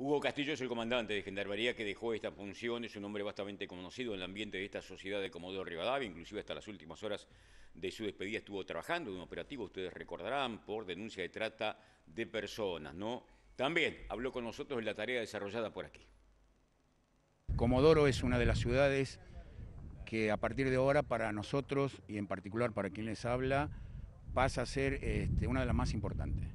Hugo Castillo es el comandante de Gendarmería que dejó esta función, es un hombre bastante conocido en el ambiente de esta sociedad de Comodoro Rivadavia, inclusive hasta las últimas horas de su despedida estuvo trabajando en un operativo, ustedes recordarán, por denuncia de trata de personas, ¿no? También habló con nosotros en la tarea desarrollada por aquí. Comodoro es una de las ciudades que a partir de ahora para nosotros y en particular para quien les habla pasa a ser este, una de las más importantes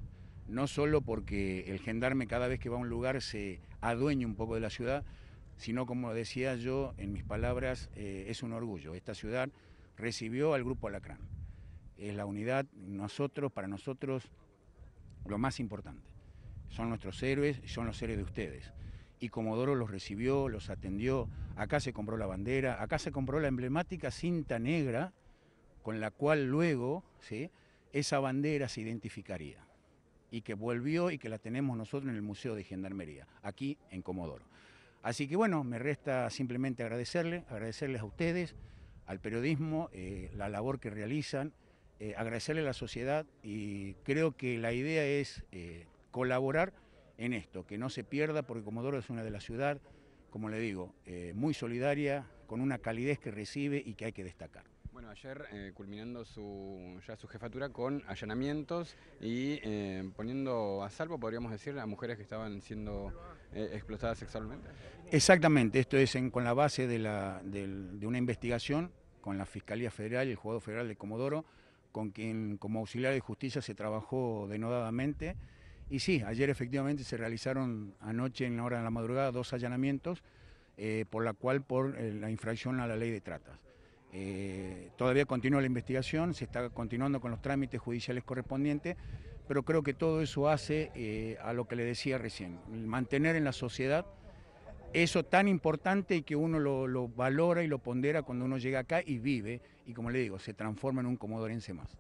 no solo porque el gendarme cada vez que va a un lugar se adueña un poco de la ciudad, sino como decía yo en mis palabras, eh, es un orgullo. Esta ciudad recibió al Grupo Alacrán. Es la unidad, nosotros, para nosotros, lo más importante. Son nuestros héroes, son los héroes de ustedes. Y Comodoro los recibió, los atendió, acá se compró la bandera, acá se compró la emblemática cinta negra con la cual luego esa bandera se identificaría y que volvió y que la tenemos nosotros en el Museo de Gendarmería, aquí en Comodoro. Así que bueno, me resta simplemente agradecerle, agradecerles a ustedes, al periodismo, eh, la labor que realizan, eh, agradecerle a la sociedad y creo que la idea es eh, colaborar en esto, que no se pierda, porque Comodoro es una de las ciudades, como le digo, muy solidaria, con una calidez que recibe y que hay que destacar ayer eh, culminando ya su jefatura con allanamientos y eh, poniendo a salvo, podríamos decir, a mujeres que estaban siendo eh, explotadas sexualmente. Exactamente, esto es con la base de, la, de, una investigación con la Fiscalía Federal y el Juzgado Federal de Comodoro, con quien como auxiliar de justicia se trabajó denodadamente. Y sí, ayer efectivamente se realizaron anoche en la hora de la madrugada dos allanamientos, por la cual por la infracción a la ley de tratas. Eh, todavía continúa la investigación, se está continuando con los trámites judiciales correspondientes, pero creo que todo eso hace eh, a lo que le decía recién, mantener en la sociedad eso tan importante y que uno lo, lo valora y lo pondera cuando uno llega acá y vive, y como le digo, se transforma en un comodorense más.